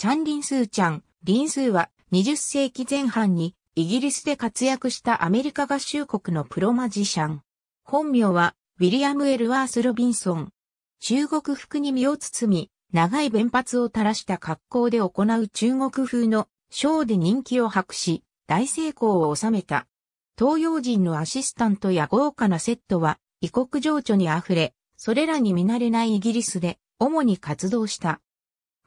チャン・リンスーちゃん、リンスーは20世紀前半にイギリスで活躍したアメリカ合衆国のプロマジシャン。本名はウィリアム・エルワース・ロビンソン。中国服に身を包み、長い弁髪を垂らした格好で行う中国風のショーで人気を博し、大成功を収めた。東洋人のアシスタントや豪華なセットは異国情緒に溢れ、それらに見慣れないイギリスで主に活動した。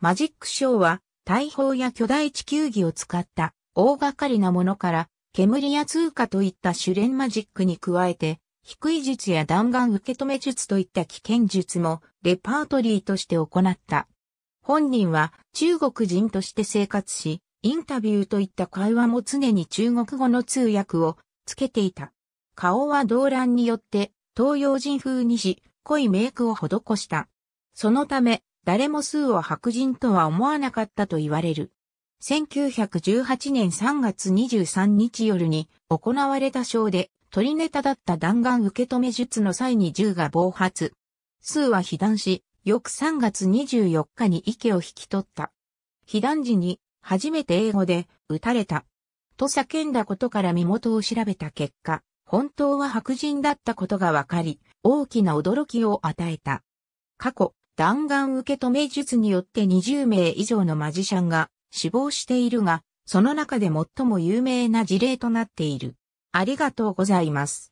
マジックショーは、大砲や巨大地球儀を使った大掛かりなものから、煙や通貨といった主練マジックに加えて、低い術や弾丸受け止め術といった危険術もレパートリーとして行った。本人は中国人として生活し、インタビューといった会話も常に中国語の通訳をつけていた。顔は動乱によって東洋人風にし、濃いメイクを施した。そのため、誰も数を白人とは思わなかったと言われる。1918年3月23日夜に行われたショーで鳥ネタだった弾丸受け止め術の際に銃が暴発。数は被弾し、翌3月24日に息を引き取った。被弾時に初めて英語で撃たれた。と叫んだことから身元を調べた結果、本当は白人だったことが分かり、大きな驚きを与えた。過去、弾丸受け止め術によって20名以上のマジシャンが死亡しているが、その中で最も有名な事例となっている。ありがとうございます。